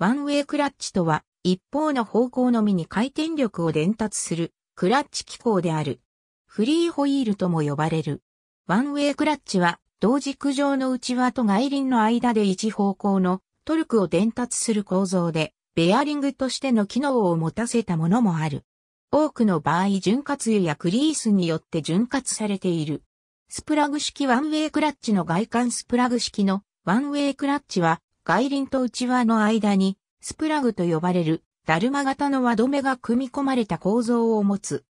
ワンウェイクラッチとは、一方の方向のみに回転力を伝達する、クラッチ機構である。フリーホイールとも呼ばれる。ワンウェイクラッチは、同軸上の内輪と外輪の間で一方向のトルクを伝達する構造で、ベアリングとしての機能を持たせたものもある。多くの場合、潤滑油やクリースによって潤滑されている。スプラグ式ワンウェイクラッチの外観スプラグ式のワンウェイクラッチは外輪と内輪の間に、スプラグと呼ばれる、ダルマ型の輪止めが組み込まれた構造を持つ。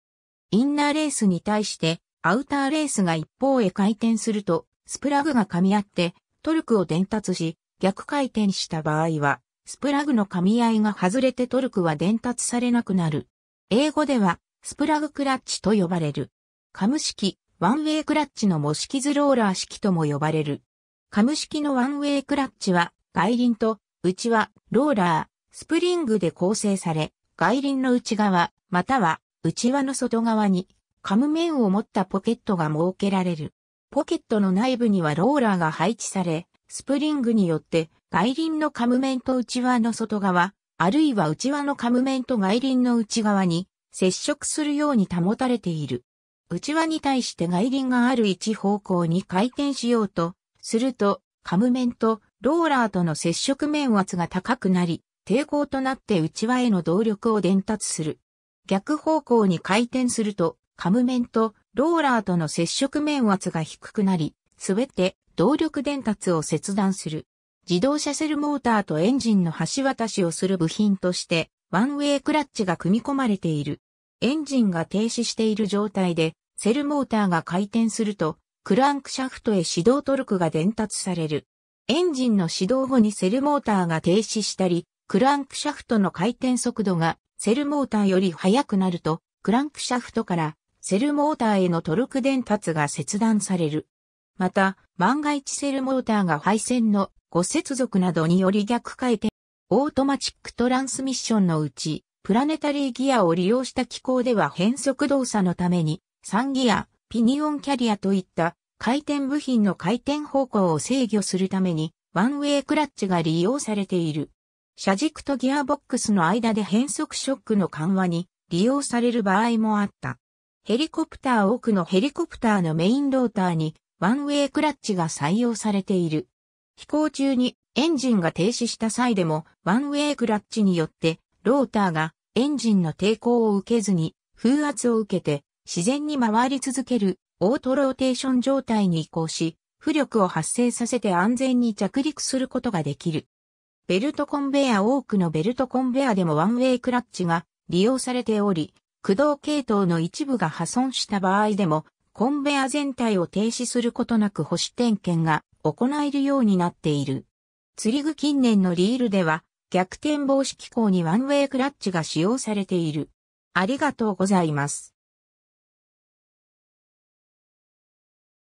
インナーレースに対して、アウターレースが一方へ回転すると、スプラグが噛み合って、トルクを伝達し、逆回転した場合は、スプラグの噛み合いが外れてトルクは伝達されなくなる。英語では、スプラグクラッチと呼ばれる。カム式、ワンウェイクラッチの模式ズローラー式とも呼ばれる。カム式のワンウェイクラッチは、外輪と内はローラー、スプリングで構成され、外輪の内側、または内輪の外側に、カム面を持ったポケットが設けられる。ポケットの内部にはローラーが配置され、スプリングによって外輪のカム面と内輪の外側、あるいは内輪のカム面と外輪の内側に接触するように保たれている。内輪に対して外輪がある一方向に回転しようとすると、カム面とローラーとの接触面圧が高くなり、抵抗となって内輪への動力を伝達する。逆方向に回転すると、カム面とローラーとの接触面圧が低くなり、すべて動力伝達を切断する。自動車セルモーターとエンジンの橋渡しをする部品として、ワンウェイクラッチが組み込まれている。エンジンが停止している状態で、セルモーターが回転すると、クランクシャフトへ始動トルクが伝達される。エンジンの始動後にセルモーターが停止したり、クランクシャフトの回転速度がセルモーターより速くなると、クランクシャフトからセルモーターへのトルク伝達が切断される。また、万が一セルモーターが配線の誤接続などにより逆回転、オートマチックトランスミッションのうち、プラネタリーギアを利用した機構では変速動作のために、3ギア、ピニオンキャリアといった回転部品の回転方向を制御するために、ワンウェイクラッチが利用されている。車軸とギアボックスの間で変速ショックの緩和に利用される場合もあった。ヘリコプター奥のヘリコプターのメインローターにワンウェイクラッチが採用されている。飛行中にエンジンが停止した際でもワンウェイクラッチによってローターがエンジンの抵抗を受けずに風圧を受けて自然に回り続けるオートローテーション状態に移行し、浮力を発生させて安全に着陸することができる。ベルトコンベア多くのベルトコンベアでもワンウェイクラッチが利用されており、駆動系統の一部が破損した場合でも、コンベア全体を停止することなく保守点検が行えるようになっている。釣り具近年のリールでは、逆転防止機構にワンウェイクラッチが使用されている。ありがとうございます。